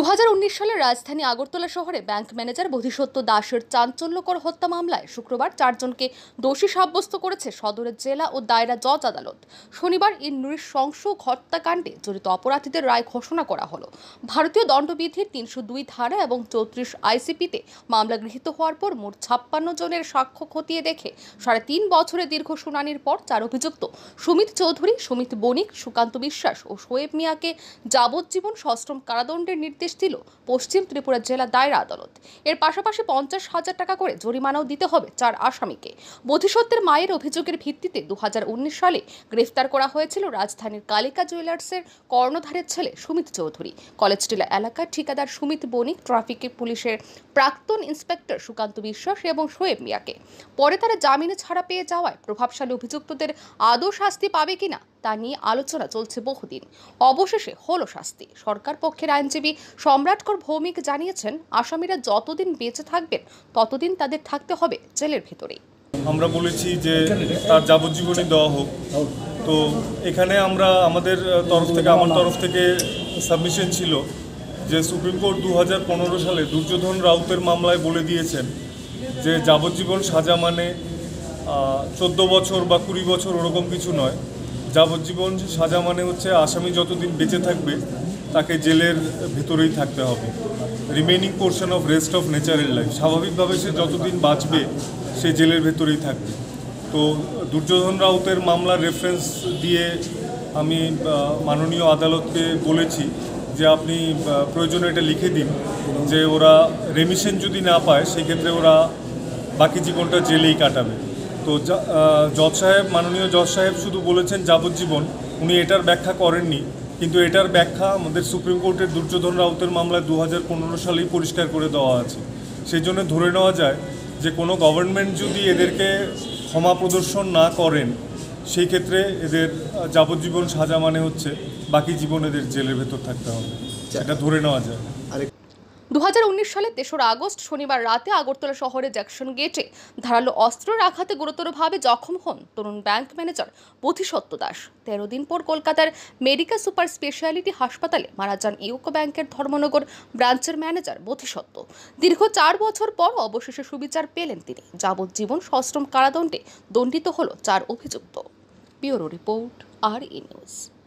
দু সালে রাজধানী আগরতলা শহরে ব্যাংক ম্যানেজার বোধিসত্ত্ব দাসের চাঞ্চল্যকর হত্যা মামলায় শুক্রবার চারজনকে দোষী সাব্যস্ত করেছে সদরের জেলা ও দায়রা জজ আদালত শনিবার এই নৃশংস হত্যাকাণ্ডে জড়িত অপরাধীদের রায় ঘোষণা করা হলো ভারতীয় দণ্ডবিধির তিনশো দুই ধারা এবং চৌত্রিশ আইসিপিতে মামলা গৃহীত হওয়ার পর মোট ছাপ্পান্ন জনের সাক্ষ্য খতিয়ে দেখে সাড়ে তিন বছরের দীর্ঘ শুনানির পর চার অভিযুক্ত সুমিত চৌধুরী সুমিত বণিক সুকান্ত বিশ্বাস ও শোয়েব মিয়াকে যাবজ্জীবন সশ্রম কারাদণ্ডের নির্দেশ নির্দেশ দিল পশ্চিম ত্রিপুরা জেলা দায়রা আদালত এর পাশাপাশি পঞ্চাশ হাজার টাকা করে জরিমানাও দিতে হবে চার আসামিকে বোধিসত্ত্বের মায়ের অভিযোগের ভিত্তিতে দু সালে গ্রেফতার করা হয়েছিল রাজধানীর কালিকা জুয়েলার্সের কর্ণধারের ছেলে সুমিত চৌধুরী কলেজ টিলা এলাকার ঠিকাদার সুমিত বণিক ট্রাফিক পুলিশের প্রাক্তন ইন্সপেক্টর সুকান্ত বিশ্বাস এবং শোয়েব মিয়াকে পরে তারা জামিনে ছাড়া পেয়ে যাওয়ায় প্রভাবশালী অভিযুক্তদের আদৌ শাস্তি পাবে কিনা তা নিয়ে আলোচনা চলছে বহুদিন অবশেষে হলো শাস্তি সরকার পক্ষের আইনজীবী সম্রাটকর ভৌমিক জানিয়েছেন আসামিরা যতদিন বেঁচে থাকবেন ততদিন তাদের থাকতে হবে জেলের ভেতরে আমরা বলেছি যে তার যাবজ্জীবনে দেওয়া হোক তো এখানে আমরা আমাদের তরফ থেকে আমার তরফ থেকে সাবমিশন ছিল যে সুপ্রিম কোর্ট দু সালে দুর্যোধন রাউতের মামলায় বলে দিয়েছেন যে যাবজ্জীবন সাজা মানে চোদ্দো বছর বা কুড়ি বছর ওরকম কিছু নয় যাবজ্জীবন সাজা মানে হচ্ছে আসামি যতদিন বেঁচে থাকবে তাকে জেলের ভেতরেই থাকতে হবে remaining portion of rest of নেচারের লাইফ স্বাভাবিকভাবে সে যতদিন বাঁচবে সে জেলের ভেতরেই থাকবে তো দুর্যোধন রাউতের মামলার রেফারেন্স দিয়ে আমি মাননীয় আদালতকে বলেছি যে আপনি প্রয়োজনে এটা লিখে দিন যে ওরা রেমিশন যদি না পায় সেক্ষেত্রে ওরা বাকি জীবনটা জেলেই কাটাবে তো জজ সাহেব মাননীয় জজ সাহেব শুধু বলেছেন যাবজ্জীবন উনি এটার ব্যাখ্যা করেননি কিন্তু এটার ব্যাখ্যা আমাদের সুপ্রিম কোর্টের দুর্যোধন রাউতের মামলায় দু হাজার সালেই পরিষ্কার করে দেওয়া আছে সেই জন্য ধরে নেওয়া যায় যে কোনো গভর্নমেন্ট যদি এদেরকে ক্ষমা প্রদর্শন না করেন সেই ক্ষেত্রে এদের যাবজ্জীবন সাজা মানে হচ্ছে বাকি জীবন এদের জেলের ভেতর থাকতে হবে আচ্ছা। এটা ধরে নেওয়া যায় উনিশ সালে তেসরা আগস্ট শনিবার রাতে আগরতলা শহরের জ্যাকসন গেটে ধারালো অস্ত্রের আঘাতে গুরুতরভাবে জখম হন তরুণ ব্যাংক ম্যানেজার বোধিসত্ত্ব দাস তেরো দিন পর কলকাতার মেডিকা সুপার স্পেশালিটি হাসপাতালে মারা যান ইউকো ব্যাংকের ধর্মনগর ব্রাঞ্চের ম্যানেজার বোধিসত্ত্ব দীর্ঘ চার বছর পর অবশেষে সুবিচার পেলেন তিনি যাবজ্জীবন সশ্রম কারাদণ্ডে দণ্ডিত হল চার অভিযুক্ত bureau report R E news